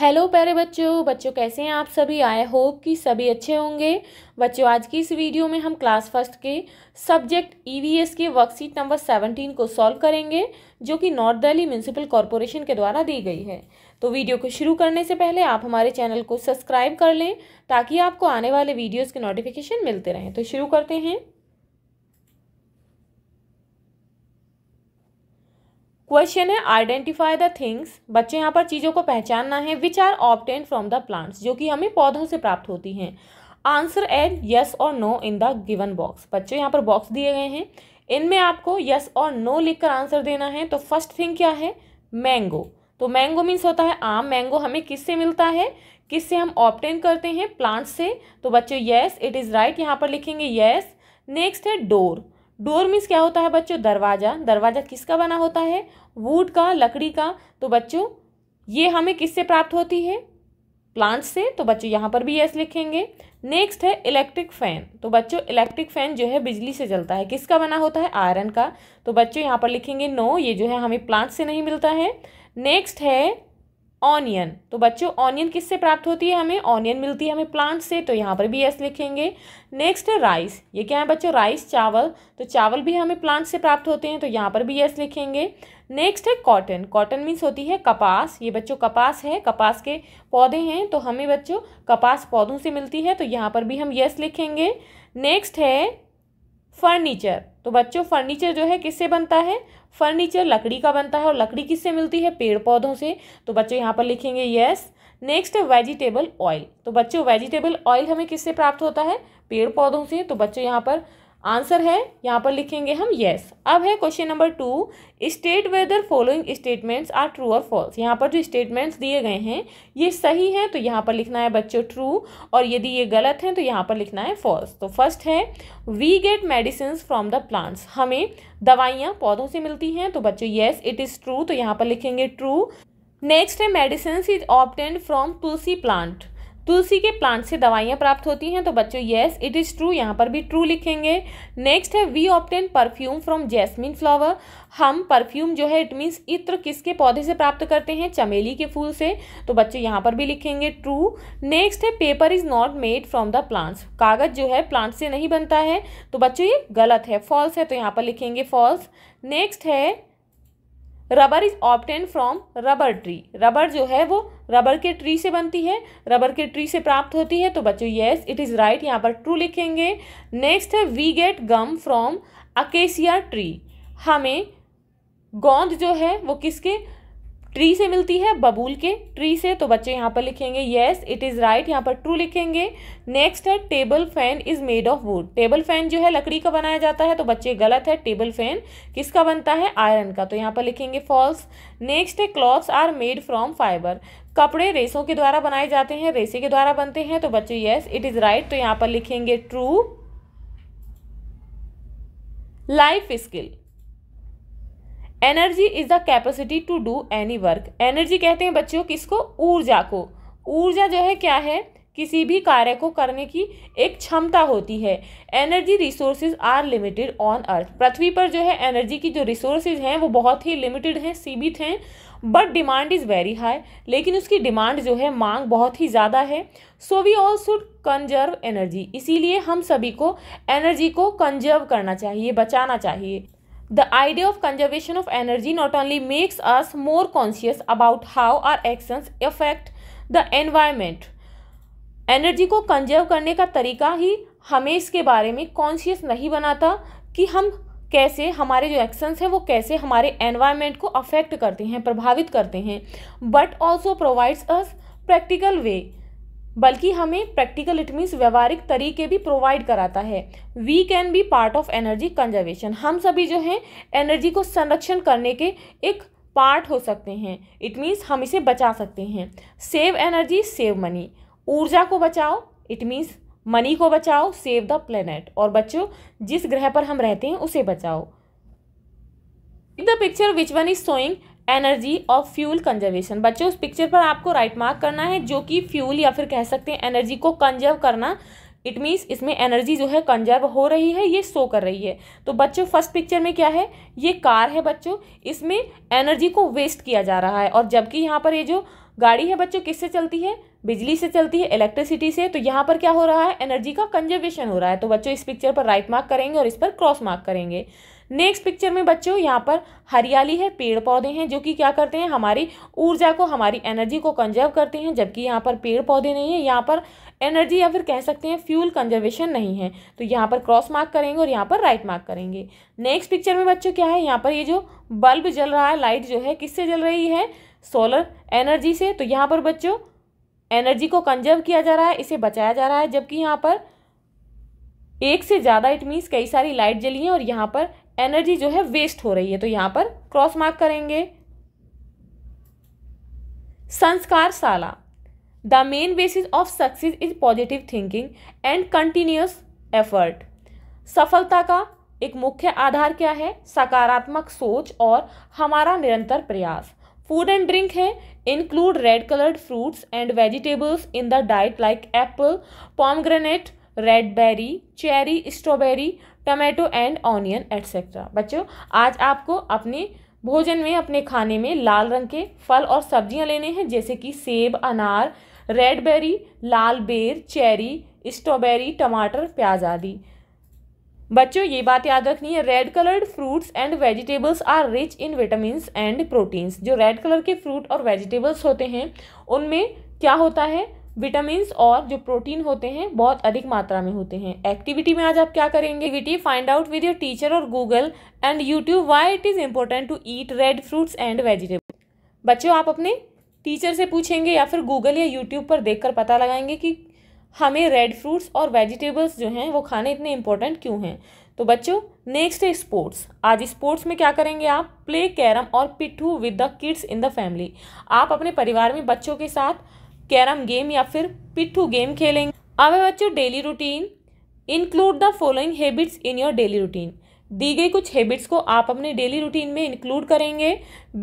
Hello प्यारे बच्चों बच्चों कैसे हैं आप सभी आई होप कि सभी अच्छे होंगे बच्चों आज की इस वीडियो में हम क्लास फर्स्ट के सब्जेक्ट ईवीएस e के वर्कशीट नंबर सेवनटीन को सॉल्व करेंगे जो कि नॉर्थ दिल्ली म्यूनसिपल कॉरपोरेशन के द्वारा दी गई है तो वीडियो को शुरू करने से पहले आप हमारे चैनल को सब्सक्राइब कर लें ताकि आपको आने वाले वीडियोज़ के नोटिफिकेशन मिलते रहें तो शुरू करते हैं क्वेश्चन है आइडेंटिफाई द थिंग्स बच्चे यहाँ पर चीज़ों को पहचानना है which are obtain from the plants जो कि हमें पौधों से प्राप्त होती हैं आंसर एड यस और no in the given box बच्चे यहाँ पर बॉक्स दिए गए हैं इनमें आपको यस और नो लिखकर आंसर देना है तो फर्स्ट थिंग क्या है मैंगो तो मैंगो मीन्स होता है आम मैंगो हमें किससे मिलता है किससे हम ऑप्टेन करते हैं प्लांट्स से तो बच्चों येस इट इज़ राइट यहाँ पर लिखेंगे येस नेक्स्ट है डोर डोर मीन्स क्या होता है बच्चों दरवाज़ा दरवाज़ा किसका बना होता है वुड का लकड़ी का तो बच्चों ये हमें किससे प्राप्त होती है प्लांट से तो बच्चों यहाँ पर भी यस लिखेंगे नेक्स्ट है इलेक्ट्रिक फैन तो बच्चों इलेक्ट्रिक फैन जो है बिजली से चलता है किसका बना होता है आयरन का तो बच्चों यहाँ पर लिखेंगे नो ये जो है हमें प्लांट से नहीं मिलता है नेक्स्ट है ऑनियन तो बच्चों ऑनियन किससे प्राप्त होती है हमें ऑनियन मिलती है हमें प्लांट से तो यहाँ पर भी एस लिखेंगे नेक्स्ट है राइस ये क्या है बच्चों राइस चावल तो चावल भी हमें प्लांट से प्राप्त होते हैं तो यहाँ पर भी एस लिखेंगे नेक्स्ट है कॉटन कॉटन मीन्स होती है कपास ये बच्चों कपास है कपास के पौधे हैं तो हमें बच्चों कपास पौधों से मिलती है तो यहाँ पर भी हम यस लिखेंगे नेक्स्ट है फर्नीचर तो बच्चों फर्नीचर जो है किससे बनता है फर्नीचर लकड़ी का बनता है और लकड़ी किससे मिलती है पेड़ पौधों से तो बच्चों यहाँ पर लिखेंगे यस नेक्स्ट है वेजिटेबल ऑयल तो बच्चों वेजिटेबल ऑयल हमें किससे प्राप्त होता है पेड़ पौधों से तो बच्चों यहाँ पर आंसर है यहाँ पर लिखेंगे हम येस अब है question number two state whether following statements are true और फॉल्स यहाँ पर जो स्टेटमेंट्स दिए गए हैं ये सही है तो यहाँ पर लिखना है बच्चों ट्रू और यदि ये गलत हैं तो यहाँ पर लिखना है फॉल्स तो फर्स्ट है we get medicine from the plants हमें दवाइयाँ पौधों से मिलती हैं तो बच्चों येस इट इज़ ट्रू तो यहाँ पर लिखेंगे ट्रू नेक्स्ट है medicine is obtained from tulsi plant तुलसी के प्लांट से दवाइयाँ प्राप्त होती हैं तो बच्चों येस इट इज़ ट्रू यहाँ पर भी ट्रू लिखेंगे नेक्स्ट है we obtain perfume from jasmine flower हम परफ्यूम जो है इट मीन्स इत्र किसके पौधे से प्राप्त करते हैं चमेली के फूल से तो बच्चों यहाँ पर भी लिखेंगे ट्रू नेक्स्ट है paper is not made from the plants कागज़ जो है प्लांट से नहीं बनता है तो बच्चों ये गलत है फॉल्स है तो यहाँ पर लिखेंगे फॉल्स नेक्स्ट है rubber is obtain from rubber tree rubber जो है वो रबर के ट्री से बनती है रबर के ट्री से प्राप्त होती है तो बच्चों येस इट इज़ राइट यहाँ पर ट्रू लिखेंगे नेक्स्ट है we get gum from acacia tree हमें गोंद जो है वो किसके ट्री से मिलती है बबूल के ट्री से तो बच्चे यहाँ पर लिखेंगे येस इट इज़ राइट यहाँ पर ट्रू लिखेंगे नेक्स्ट है table fan is made of wood table fan जो है लकड़ी का बनाया जाता है तो बच्चे गलत है टेबल फैन किसका बनता है आयरन का तो यहाँ पर लिखेंगे फॉल्स नेक्स्ट है clothes are made from fibre कपड़े रेसों के द्वारा बनाए जाते हैं रेसे के द्वारा बनते हैं तो बच्चे येस इट इज़ राइट तो यहाँ पर लिखेंगे true life skill energy is the capacity to do any work energy कहते हैं बच्चों किसको ऊर्जा को ऊर्जा जो है क्या है किसी भी कार्य को करने की एक क्षमता होती है energy resources are limited on earth पृथ्वी पर जो है एनर्जी की जो रिसोर्सेज हैं वो बहुत ही लिमिटेड हैं सीमित हैं but demand is very high लेकिन उसकी डिमांड जो है मांग बहुत ही ज़्यादा है so we all should conserve energy इसीलिए हम सभी को एनर्जी को कंजर्व करना चाहिए बचाना चाहिए The idea of conservation of energy not only makes us more conscious about how our actions affect the environment. Energy को कंजर्व करने का तरीका ही हमें इसके बारे में कॉन्शियस नहीं बनाता कि हम कैसे हमारे जो एक्शंस हैं वो कैसे हमारे एनवायरनमेंट को अफेक्ट करते हैं प्रभावित करते हैं but also provides us practical way बल्कि हमें प्रैक्टिकल इट मीन्स व्यवहारिक तरीके भी प्रोवाइड कराता है we can be part of energy conservation हम सभी जो हैं एनर्जी को संरक्षण करने के एक पार्ट हो सकते हैं इट मीन्स हम इसे बचा सकते हैं सेव एनर्जी सेव मनी ऊर्जा को बचाओ इट मीन्स मनी को बचाओ सेव द प्लेनेट और बच्चों जिस ग्रह पर हम रहते हैं उसे बचाओ the picture which one is showing energy of fuel conservation बच्चों उस पिक्चर पर आपको राइट मार्क करना है जो कि फ्यूल या फिर कह सकते हैं एनर्जी को कंजर्व करना इट मीन्स इसमें एनर्जी जो है कंजर्व हो रही है ये शो कर रही है तो बच्चों फर्स्ट पिक्चर में क्या है ये कार है बच्चों इसमें एनर्जी को वेस्ट किया जा रहा है और जबकि यहाँ पर ये जो गाड़ी है बच्चों किससे चलती है बिजली से चलती है इलेक्ट्रिसिटी से तो यहाँ पर क्या हो रहा है एनर्जी का कंजर्वेशन हो रहा है तो बच्चों इस पिक्चर पर राइट मार्क करेंगे और इस पर क्रॉस मार्क करेंगे नेक्स्ट पिक्चर में बच्चों यहाँ पर हरियाली है पेड़ पौधे हैं जो कि क्या करते हैं हमारी ऊर्जा को हमारी एनर्जी को कंजर्व करते हैं जबकि यहाँ पर पेड़ पौधे नहीं है यहाँ पर एनर्जी या फिर कह सकते हैं फ्यूल कंजर्वेशन नहीं है तो यहाँ पर क्रॉस मार्क करेंगे और यहाँ पर राइट मार्क करेंगे नेक्स्ट पिक्चर में बच्चों क्या है यहाँ पर ये जो बल्ब जल रहा है लाइट जो है किससे जल रही है सोलर एनर्जी से तो यहाँ पर बच्चों एनर्जी को कंजर्व किया जा रहा है इसे बचाया जा रहा है जबकि यहाँ पर एक से ज़्यादा इट मीन्स कई सारी लाइट जली हैं और यहाँ पर एनर्जी जो है वेस्ट हो रही है तो यहां पर क्रॉस मार्क करेंगे संस्कार साला the main basis of success is positive thinking and continuous effort सफलता का एक मुख्य आधार क्या है सकारात्मक सोच और हमारा निरंतर प्रयास फूड एंड ड्रिंक है include red coloured fruits and vegetables in the diet like apple pomegranate red berry cherry strawberry tomato and onion etcetera बच्चों आज आपको अपने भोजन में अपने खाने में लाल रंग के फल और सब्जियां लेने हैं जैसे कि सेब अनार रेड बेरी लाल बेर चेरी स्ट्रॉबेरी टमाटर प्याज आदि बच्चों ये बात याद रखनी है red coloured fruits and vegetables are rich in vitamin and proteins जो रेड कलर के फ्रूट और वेजिटेबल्स होते हैं उनमें क्या होता है विटामिन और जो प्रोटीन होते हैं बहुत अधिक मात्रा में होते हैं एक्टिविटी में आज आप क्या करेंगे activity find out with your teacher और Google and YouTube why it is important to eat red fruits and vegetable बच्चों आप अपने टीचर से पूछेंगे या फिर गूगल या यूट्यूब पर देखकर पता लगाएंगे कि हमें रेड फ्रूट्स और वेजिटेबल्स जो हैं वो खाने इतने इम्पोर्टेंट क्यों हैं तो बच्चों नेक्स्ट है स्पोर्ट्स आज स्पोर्ट्स में क्या करेंगे आप प्ले कैरम और पिट्ठू with the kids in the family आप अपने परिवार में बच्चों के साथ कैरम गेम या फिर पिट्ठू गेम खेलेंगे अब बच्चों daily routine include the following habits in your daily routine दी गई कुछ हैबिट्स को आप अपने डेली रूटीन में इंक्लूड करेंगे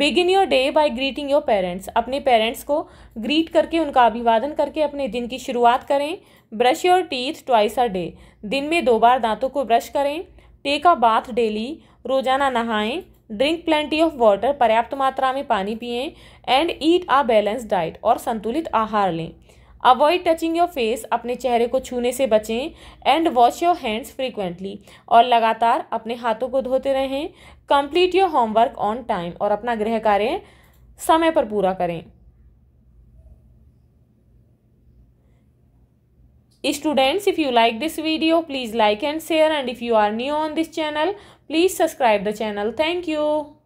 begin your day by greeting your parents अपने पेरेंट्स को ग्रीट करके उनका अभिवादन करके अपने दिन की शुरुआत करें brush your teeth twice a day दिन में दो बार दांतों को ब्रश करें टेक अ बाथ डेली रोजाना नहाएं ड्रिंक प्लेंटी ऑफ वाटर पर्याप्त मात्रा में पानी पिए and eat a balance diet और संतुलित आहार लें अवॉइड टचिंग योर फेस अपने चेहरे को छूने से बचें and wash your hands frequently और लगातार अपने हाथों को धोते रहें complete your homework on time और अपना गृह कार्य समय पर पूरा करें students if you like this video please like and share and if you are new on this channel Please subscribe the channel. Thank you.